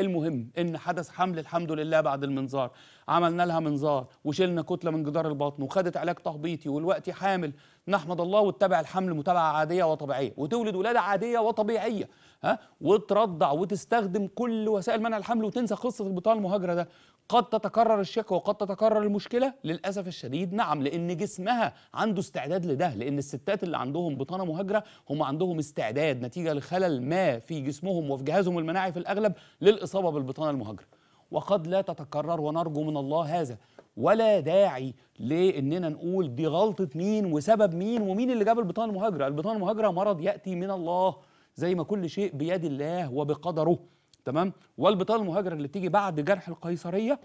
المهم ان حدث حمل الحمد لله بعد المنظار عملنا لها منظار وشلنا كتله من جدار البطن وخدت علاج تهبيطي والوقت حامل نحمد الله واتبع الحمل متابعه عاديه وطبيعيه وتولد ولاده عاديه وطبيعيه ها وترضع وتستخدم كل وسائل منع الحمل وتنسى قصه البطانه المهاجره ده قد تتكرر الشكوى وقد تتكرر المشكله للاسف الشديد نعم لان جسمها عنده استعداد لده لان الستات اللي عندهم بطانه مهاجره هم عندهم استعداد نتيجه لخلل ما في جسمهم وفي جهازهم المناعي في الاغلب للاصابه بالبطانه المهاجره وقد لا تتكرر ونرجو من الله هذا ولا داعي لاننا نقول دي غلطه مين وسبب مين ومين اللي جاب البطانه المهاجره البطانه المهاجره مرض ياتي من الله زي ما كل شيء بيد الله وبقدره تمام والبطاقه المهاجره اللي بتيجي بعد جرح القيصريه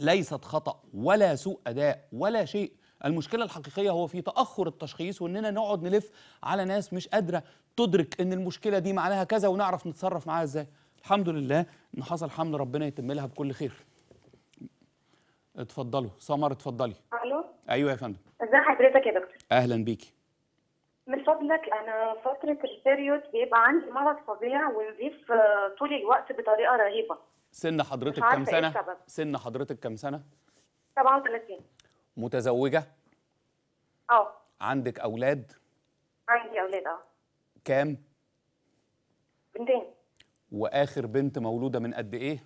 ليست خطا ولا سوء اداء ولا شيء المشكله الحقيقيه هو في تاخر التشخيص واننا نقعد نلف على ناس مش قادره تدرك ان المشكله دي معناها كذا ونعرف نتصرف معاها ازاي الحمد لله ان حصل حمل ربنا يتم لها بكل خير اتفضلوا سمر اتفضلي الو ايوه يا فندم ازي حضرتك يا دكتور اهلا بيكي من فضلك انا فتره البيريود بيبقى عندي مرض فظيع ونزيف آه، طول الوقت بطريقه رهيبه سن حضرتك كام إيه سنه إيه سن حضرتك كام سنه 37 متزوجه اه عندك اولاد عندي اولاد اه كام بنتين واخر بنت مولوده من قد ايه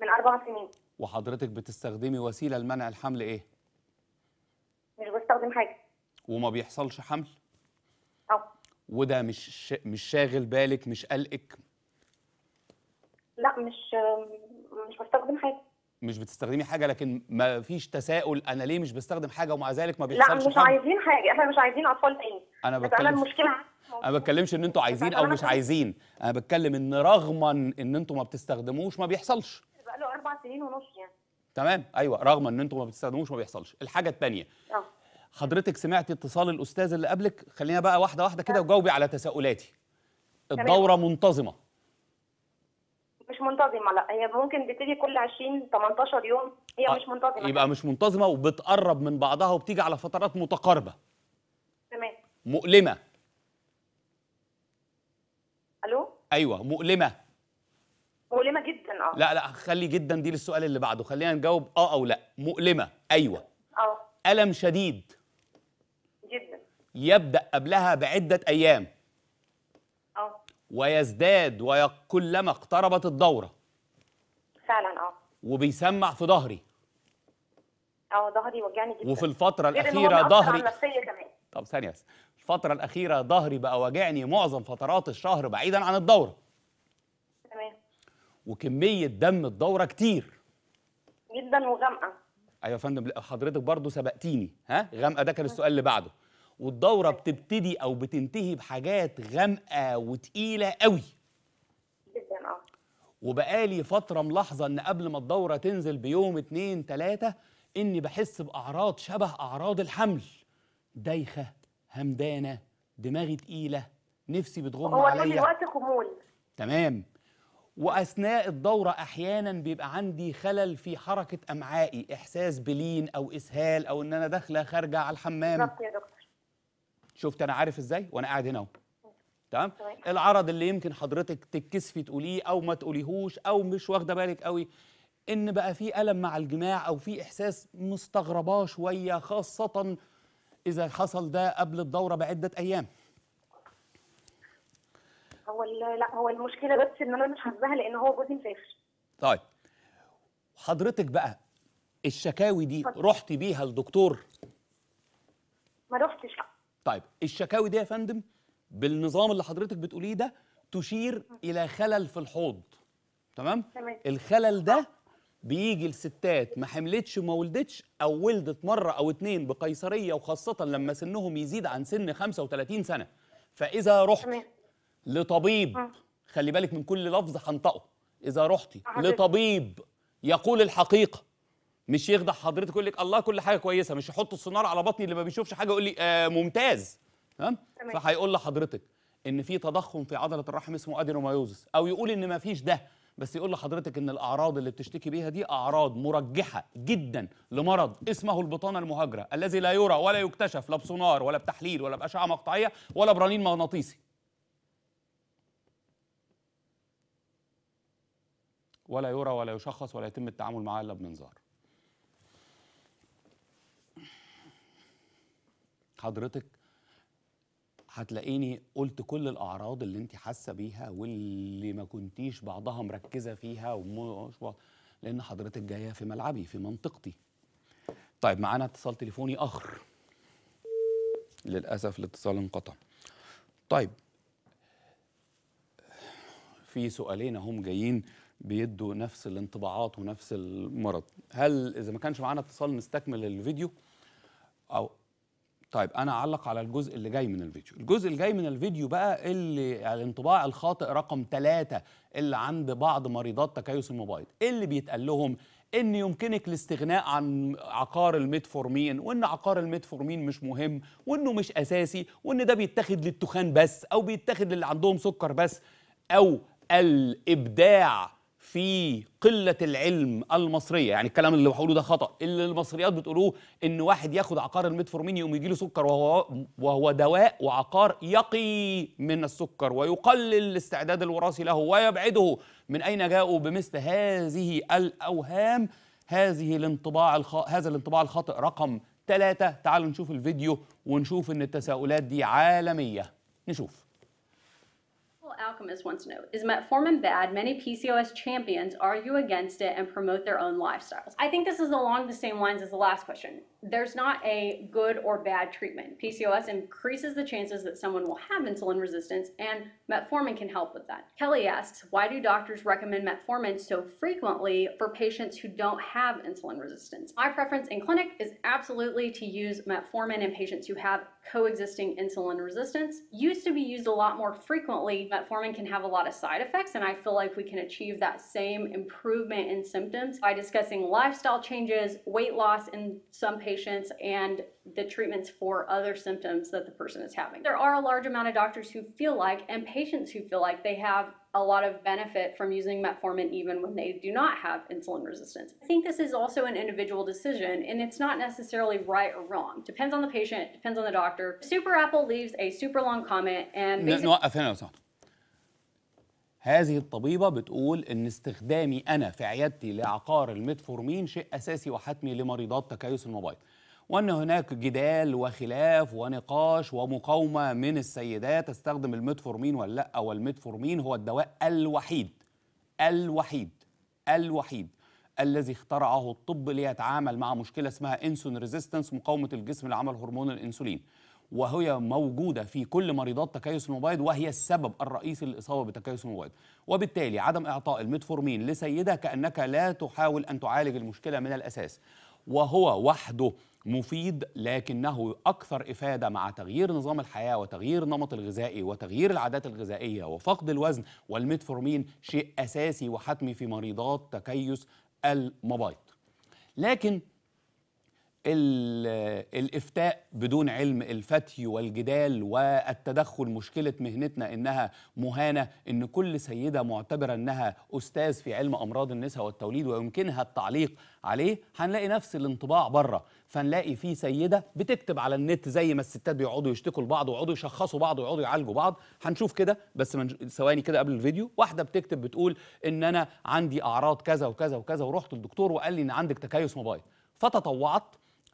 من اربع سنين وحضرتك بتستخدمي وسيله لمنع الحمل ايه مش بستخدم حاجه وما بيحصلش حمل وده مش مش شاغل بالك مش قلقك لا مش مش بستخدم حاجه مش بتستخدمي حاجه لكن ما فيش تساؤل انا ليه مش بستخدم حاجه ومع ذلك ما بيحصلش لا مش حاجة. عايزين حاجه احنا مش عايزين اطفال تاني انا بتكلم انا المشكله انا ما بتكلمش ان انتوا عايزين او مش عايزين انا بتكلم ان رغما ان انتوا ما بتستخدموش ما بيحصلش بقى له اربع سنين ونص يعني تمام ايوه رغم ان انتوا ما بتستخدموش ما بيحصلش الحاجه الثانيه آه. حضرتك سمعتي اتصال الاستاذ اللي قبلك خلينا بقى واحده واحده كده وجاوبي على تساؤلاتي الدوره منتظمه مش منتظمه لا هي ممكن بتيجي كل 20 18 يوم هي آه. مش منتظمه يبقى مش منتظمه وبتقرب من بعضها وبتيجي على فترات متقاربه تمام مؤلمه الو ايوه مؤلمه مؤلمه جدا اه لا لا خلي جدا دي للسؤال اللي بعده خلينا نجاوب اه او لا مؤلمه ايوه اه الم شديد يبدأ قبلها بعدة أيام اه ويزداد وكلما اقتربت الدورة فعلا اه وبيسمع في ظهري اه ظهري وجعني جدا وفي الفترة الأخيرة ظهري طب ثانية بس الفترة الأخيرة ظهري بقى واجعني معظم فترات الشهر بعيدا عن الدورة تمام وكمية دم الدورة كتير جدا وغامقة أيوة يا فندم حضرتك برضو سبقتيني ها غامقة ده كان السؤال اللي بعده والدوره بتبتدي او بتنتهي بحاجات غامقه وتقيله قوي جدا اه وبقالي فتره ملاحظه ان قبل ما الدوره تنزل بيوم اتنين تلاته اني بحس باعراض شبه اعراض الحمل دايخه همدانه دماغي تقيله نفسي بتغم هو عليا هو دلوقتي خمول تمام واثناء الدوره احيانا بيبقى عندي خلل في حركه امعائي احساس بلين او اسهال او ان انا داخله خارجه على الحمام يا دكتور شفت انا عارف ازاي وانا قاعد هنا اهو تمام العرض اللي يمكن حضرتك تتكسفي تقوليه او ما تقوليهوش او مش واخده بالك قوي ان بقى في الم مع الجماع او في احساس مستغرباه شويه خاصه اذا حصل ده قبل الدوره بعده ايام هو لا هو المشكله بس ان انا مش حاسبها لان هو جوزي مسافر طيب حضرتك بقى الشكاوي دي رحتي بيها لدكتور ما رحتش لا طيب الشكاوي دي يا فندم بالنظام اللي حضرتك بتقوليه ده تشير الى خلل في الحوض تمام, تمام. الخلل ده بيجي لستات ما حملتش وما ولدتش او ولدت مره او اتنين بقيصريه وخاصه لما سنهم يزيد عن سن 35 سنه فاذا رحت لطبيب آه. خلي بالك من كل لفظ هنطقه اذا رحتي لطبيب يقول الحقيقه مش يخدع حضرتك يقول لك الله كل حاجه كويسه مش يحط السونار على بطني اللي ما بيشوفش حاجه يقول لي آه ممتاز تمام فهيقول لحضرتك ان في تضخم في عضله الرحم اسمه ادينومايوزس او يقول ان ما فيش ده بس يقول لحضرتك ان الاعراض اللي بتشتكي بيها دي اعراض مرجحه جدا لمرض اسمه البطانه المهاجره الذي لا يرى ولا يكتشف لا بسونار ولا بتحليل ولا باشعه مقطعيه ولا برنين مغناطيسي ولا يرى ولا يشخص ولا يتم التعامل معاه الا بمنظار حضرتك هتلاقيني قلت كل الاعراض اللي انت حاسه بيها واللي ما كنتيش بعضها مركزه فيها ومش لان حضرتك جايه في ملعبي في منطقتي طيب معانا اتصال تليفوني اخر للاسف الاتصال انقطع طيب في سؤالين هم جايين بيدوا نفس الانطباعات ونفس المرض هل اذا ما كانش معانا اتصال نستكمل الفيديو او طيب انا اعلق على الجزء اللي جاي من الفيديو الجزء اللي جاي من الفيديو بقى اللي الانطباع الخاطئ رقم ثلاثة اللي عند بعض مريضات تكيس الموبايل اللي بيتقال لهم ان يمكنك الاستغناء عن عقار الميتفورمين وان عقار الميتفورمين مش مهم وانه مش اساسي وان ده بيتاخد للتخان بس او بيتاخد للي عندهم سكر بس او الابداع في قله العلم المصريه يعني الكلام اللي بقوله ده خطا اللي المصريات بتقولوه ان واحد ياخد عقار الميتفورمين يقوم يجيله سكر وهو وهو دواء وعقار يقي من السكر ويقلل الاستعداد الوراثي له ويبعده من اين جاءوا بمثل هذه الاوهام هذه الانطباع الخ... هذا الانطباع الخاطئ رقم ثلاثة تعالوا نشوف الفيديو ونشوف ان التساؤلات دي عالميه نشوف Principal Alchemist wants to know Is metformin bad? Many PCOS champions argue against it and promote their own lifestyles. I think this is along the same lines as the last question there's not a good or bad treatment. PCOS increases the chances that someone will have insulin resistance, and metformin can help with that. Kelly asks, why do doctors recommend metformin so frequently for patients who don't have insulin resistance? My preference in clinic is absolutely to use metformin in patients who have coexisting insulin resistance. Used to be used a lot more frequently. Metformin can have a lot of side effects, and I feel like we can achieve that same improvement in symptoms by discussing lifestyle changes, weight loss in some patients patients and the treatments for other symptoms that the person is having. There are a large amount of doctors who feel like, and patients who feel like, they have a lot of benefit from using metformin even when they do not have insulin resistance. I think this is also an individual decision and it's not necessarily right or wrong. Depends on the patient, depends on the doctor. Super Apple leaves a super long comment and no, no, I think هذه الطبيبة بتقول إن استخدامي أنا في عيادتي لعقار الميتفورمين شيء أساسي وحتمي لمريضات تكيس الموبايل وأن هناك جدال وخلاف ونقاش ومقاومة من السيدات تستخدم الميتفورمين ولا لأ والميتفورمين هو الدواء الوحيد الوحيد الوحيد الذي اخترعه الطب ليتعامل مع مشكلة اسمها انسون ريزيستنس مقاومة الجسم لعمل هرمون الانسولين وهي موجودة في كل مريضات تكيس المبيض وهي السبب الرئيسي للإصابة بتكيس المبيض وبالتالي عدم إعطاء الميتفورمين لسيدة كأنك لا تحاول أن تعالج المشكلة من الأساس وهو وحده مفيد لكنه أكثر إفادة مع تغيير نظام الحياة وتغيير النمط الغذائي وتغيير العادات الغذائية وفقد الوزن والميتفورمين شيء أساسي وحتمي في مريضات تكيس المبيض لكن الافتاء بدون علم الفتي والجدال والتدخل مشكله مهنتنا انها مهانه ان كل سيده معتبره انها استاذ في علم امراض النساء والتوليد ويمكنها التعليق عليه هنلاقي نفس الانطباع بره فنلاقي في سيده بتكتب على النت زي ما الستات بيقعدوا يشتكوا لبعض ويقعدوا يشخصوا بعض ويقعدوا يعالجوا بعض هنشوف كده بس من ثواني كده قبل الفيديو واحده بتكتب بتقول ان انا عندي اعراض كذا وكذا وكذا ورحت للدكتور وقال لي ان عندك تكيس موبايل فتطوعت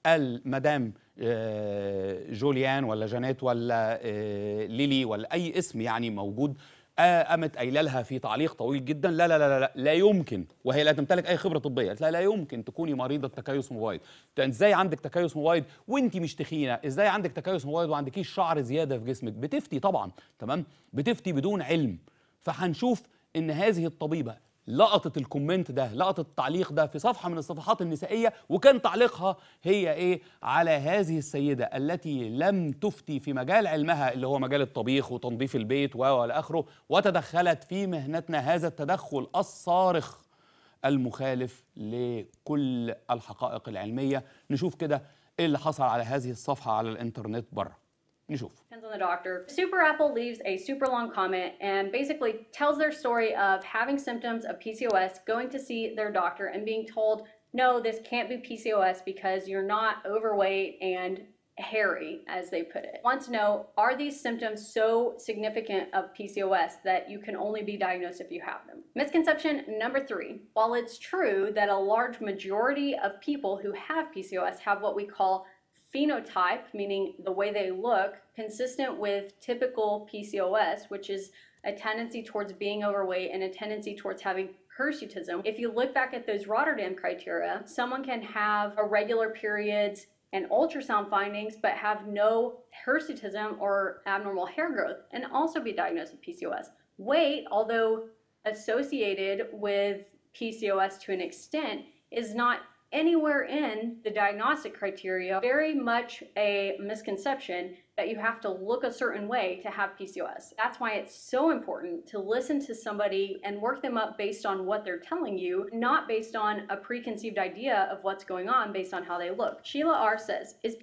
المدام آه، جوليان ولا جانيت ولا آه، ليلي ولا أي اسم يعني موجود آه، قامت قايله لها في تعليق طويل جدا لا لا لا لا لا يمكن وهي لا تمتلك اي خبره طبيه قالت لا لا يمكن تكوني مريضه تكيس مبايض انت طيب ازاي عندك تكيس مبايض وانت مش تخينه ازاي عندك تكيس مبايض وعندكيش شعر زياده في جسمك بتفتي طبعا تمام بتفتي بدون علم فهنشوف ان هذه الطبيبه لقطت الكومنت ده لقطت التعليق ده في صفحة من الصفحات النسائية وكان تعليقها هي إيه على هذه السيدة التي لم تفتي في مجال علمها اللي هو مجال الطبيخ وتنظيف البيت وإلى آخره وتدخلت في مهنتنا هذا التدخل الصارخ المخالف لكل الحقائق العلمية نشوف كده إيه اللي حصل على هذه الصفحة على الإنترنت بره نشوف Depends on the doctor. Super Apple leaves a super long comment and basically tells their story of having symptoms of PCOS, going to see their doctor and being told, no, this can't be PCOS because you're not overweight and hairy, as they put it. Want to know, are these symptoms so significant of PCOS that you can only be diagnosed if you have them? Misconception number three. While it's true that a large majority of people who have PCOS have what we call phenotype, meaning the way they look, consistent with typical PCOS, which is a tendency towards being overweight and a tendency towards having hirsutism. If you look back at those Rotterdam criteria, someone can have irregular periods and ultrasound findings but have no hirsutism or abnormal hair growth and also be diagnosed with PCOS. Weight, although associated with PCOS to an extent, is not anywhere in the diagnostic criteria, very much a misconception that you have to look a certain way to have PCOS. That's why it's so important to listen to somebody and work them up based on what they're telling you, not based on a preconceived idea of what's going on based on how they look. Sheila R says, is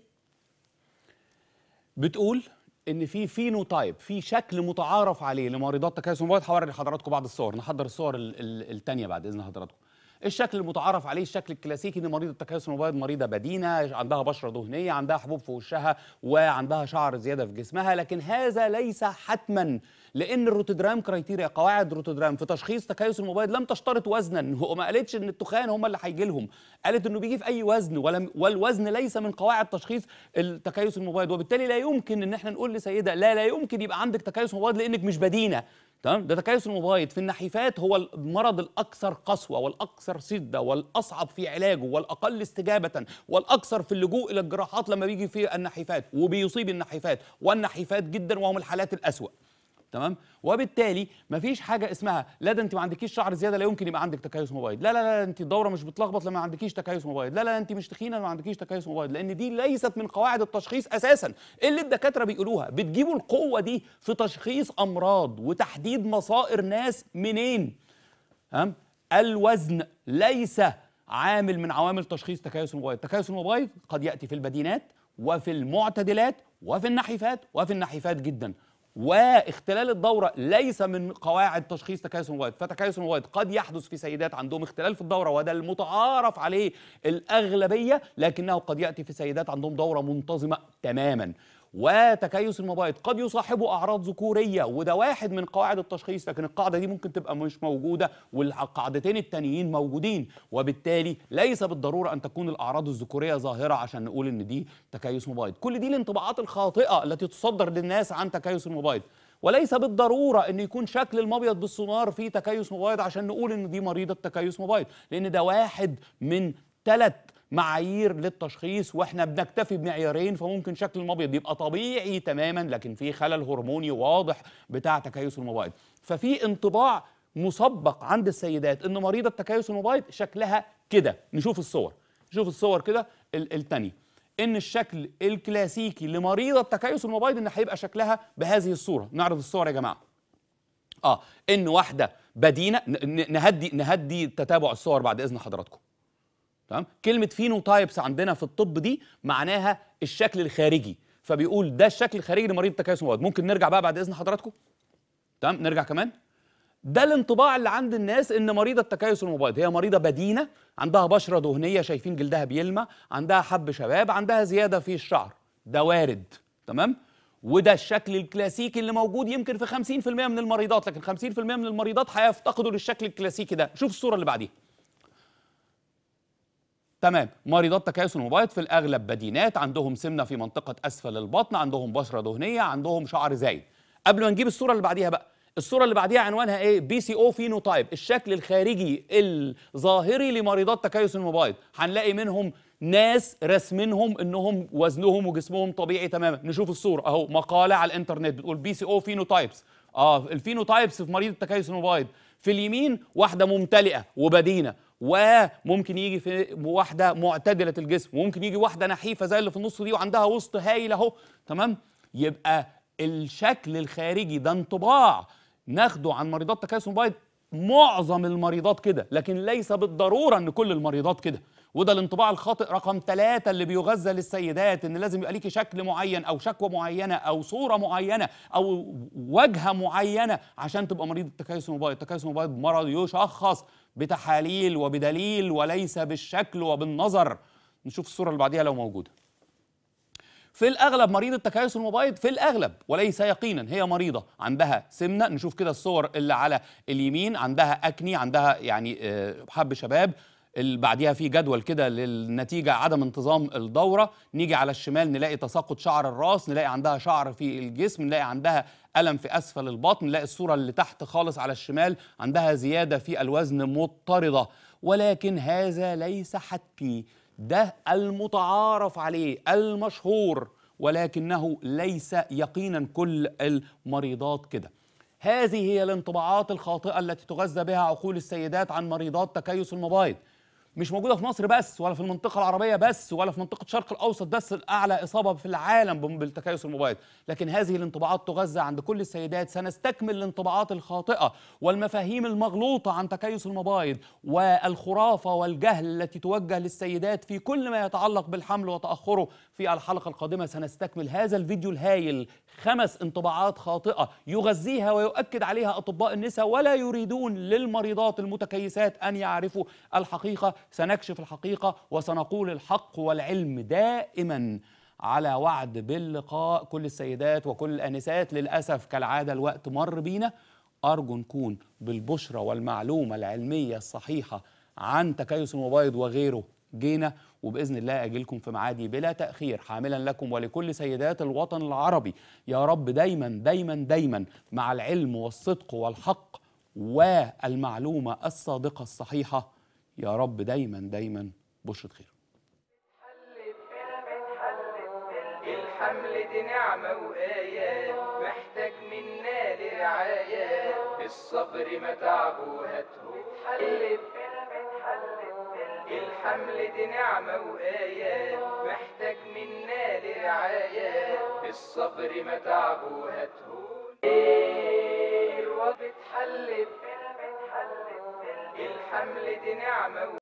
بتقول ان في فينوتايب في شكل متعارف عليه لمريضات تكيس المبيض هوري لحضراتكم بعض الصور نحضر الصور الثانيه بعد اذن حضراتكم الشكل المتعارف عليه الشكل الكلاسيكي ان مريض التكيس المبيض مريضه بدينه عندها بشره دهنيه عندها حبوب في وشها وعندها شعر زياده في جسمها لكن هذا ليس حتما لان الروتودرام كرايتيريا قواعد روتودرام في تشخيص تكيس المبيض لم تشترط وزنا وما قالتش ان التخان هم اللي هيجي لهم قالت انه بيجي في اي وزن ولم والوزن ليس من قواعد تشخيص التكيس المبيض وبالتالي لا يمكن ان احنا نقول لسيده لا لا يمكن يبقى عندك تكيس مبيض لانك مش بدينه تمام ده تكيس المبايض في النحيفات هو المرض الاكثر قسوه والاكثر شده والاصعب في علاجه والاقل استجابه والاكثر في اللجوء الى الجراحات لما بيجي في النحيفات وبيصيب النحيفات والنحيفات جدا وهم الحالات الاسوأ تمام وبالتالي مفيش حاجه اسمها لا ده انت ما عندكيش شعر زياده لا يمكن يبقى عندك تكيس موبايل لا لا لا انت الدوره مش بتلخبط لما ما عندكيش تكيس موبايل لا لا انت مش تخينه ما عندكيش تكيس موبايل لان دي ليست من قواعد التشخيص اساسا اللي الدكاتره بيقولوها بتجيبوا القوه دي في تشخيص امراض وتحديد مصائر ناس منين تمام الوزن ليس عامل من عوامل تشخيص تكيس الموبايل تكيس الموبايل قد ياتي في البدينات وفي المعتدلات وفي النحيفات وفي النحيفات جدا واختلال الدوره ليس من قواعد تشخيص تكيس المبيض فتكيس المبيض قد يحدث في سيدات عندهم اختلال في الدوره وده المتعارف عليه الاغلبيه لكنه قد ياتي في سيدات عندهم دوره منتظمه تماما وتكيس المبايض قد يصاحبه اعراض ذكوريه وده واحد من قواعد التشخيص لكن القاعده دي ممكن تبقى مش موجوده والقاعدتين التانيين موجودين وبالتالي ليس بالضروره ان تكون الاعراض الذكوريه ظاهره عشان نقول ان دي تكيس مبايض كل دي الانطباعات الخاطئه التي تصدر للناس عن تكيس المبايض وليس بالضروره ان يكون شكل المبيض بالسونار فيه تكيس مبايض عشان نقول ان دي مريضه تكيس مبايض لان ده واحد من ثلاث معايير للتشخيص واحنا بنكتفي بمعيارين فممكن شكل المبيض يبقى طبيعي تماما لكن في خلل هرموني واضح بتاع تكيس المبايض ففي انطباع مسبق عند السيدات ان مريضه تكيس المبايض شكلها كده نشوف الصور نشوف الصور كده الثانيه ان الشكل الكلاسيكي لمريضه تكيس المبايض ان هيبقى شكلها بهذه الصوره نعرض الصور يا جماعه اه ان واحده بدينه نهدي نهدي تتابع الصور بعد اذن حضراتكم تمام كلمه فينوتايبس عندنا في الطب دي معناها الشكل الخارجي فبيقول ده الشكل الخارجي لمريض تكيس مباد ممكن نرجع بقى بعد اذن حضراتكم تمام نرجع كمان ده الانطباع اللي عند الناس ان مريضه التكيس المبيض هي مريضه بدينه عندها بشره دهنيه شايفين جلدها بيلمع عندها حب شباب عندها زياده في الشعر ده وارد تمام وده الشكل الكلاسيكي اللي موجود يمكن في 50% من المريضات لكن 50% من المريضات هيفتقدوا للشكل الكلاسيكي ده شوف الصوره اللي بعديها تمام مريضات تكيس المبيض في الاغلب بدينات عندهم سمنه في منطقه اسفل البطن عندهم بشره دهنيه عندهم شعر زايد قبل ما نجيب الصوره اللي بعديها بقى الصوره اللي بعديها عنوانها ايه بي سي او فينوتايب الشكل الخارجي الظاهري لمريضات تكيس المبيض هنلاقي منهم ناس راسمينهم انهم وزنهم وجسمهم طبيعي تماما نشوف الصوره اهو مقاله على الانترنت بتقول بي سي او فينوتايبس اه الفينوتايبس في مريض التكيس المبيض في اليمين واحده ممتلئه وبدينه وممكن يجي في واحده معتدله الجسم وممكن يجي واحده نحيفه زي اللي في النص دي وعندها وسط هايل اهو تمام يبقى الشكل الخارجي ده انطباع ناخده عن مريضات تكيس موبايل معظم المريضات كده لكن ليس بالضروره ان كل المريضات كده وده الانطباع الخاطئ رقم ثلاثة اللي بيغذى للسيدات ان لازم يبقى ليكي شكل معين او شكوى معينة او صورة معينة او وجهة معينة عشان تبقى مريض التكيس المبايض التكيس المبايض مرض يشخص بتحاليل وبدليل وليس بالشكل وبالنظر نشوف الصورة اللي بعديها لو موجودة في الاغلب مريض التكيس المبايض في الاغلب وليس يقينا هي مريضه عندها سمنه نشوف كده الصور اللي على اليمين عندها اكني عندها يعني آه، حب شباب بعديها في جدول كده للنتيجه عدم انتظام الدوره نيجي على الشمال نلاقي تساقط شعر الراس نلاقي عندها شعر في الجسم نلاقي عندها الم في اسفل البطن نلاقي الصوره اللي تحت خالص على الشمال عندها زياده في الوزن مضطرده ولكن هذا ليس حتمي ده المتعارف عليه المشهور ولكنه ليس يقينا كل المريضات كده هذه هي الانطباعات الخاطئه التي تغذى بها عقول السيدات عن مريضات تكيس المبايض مش موجوده في مصر بس ولا في المنطقه العربيه بس ولا في منطقه الشرق الاوسط بس الاعلى اصابه في العالم بالتكيس الموبايل لكن هذه الانطباعات تغذى عند كل السيدات سنستكمل الانطباعات الخاطئه والمفاهيم المغلوطه عن تكيس المبايض والخرافه والجهل التي توجه للسيدات في كل ما يتعلق بالحمل وتاخره في الحلقه القادمه سنستكمل هذا الفيديو الهائل خمس انطباعات خاطئة يغذيها ويؤكد عليها أطباء النساء ولا يريدون للمريضات المتكيسات أن يعرفوا الحقيقة سنكشف الحقيقة وسنقول الحق والعلم دائما على وعد باللقاء كل السيدات وكل الآنسات للأسف كالعادة الوقت مر بينا أرجو نكون بالبشرة والمعلومة العلمية الصحيحة عن تكيس المبايض وغيره جينا وباذن الله اجيلكم في معادي بلا تاخير حاملا لكم ولكل سيدات الوطن العربي يا رب دايما دايما دايما مع العلم والصدق والحق والمعلومه الصادقه الصحيحه يا رب دايما دايما بشرة خير الحمل دي نعمة وآيات محتاج منا لرعاية الصبر ما وهاته حلت الحمل دي نعمة وآية محتاج منا لرعاية الصبر ما تعبه هتهون الوضع اتحلت الحمل دي نعمة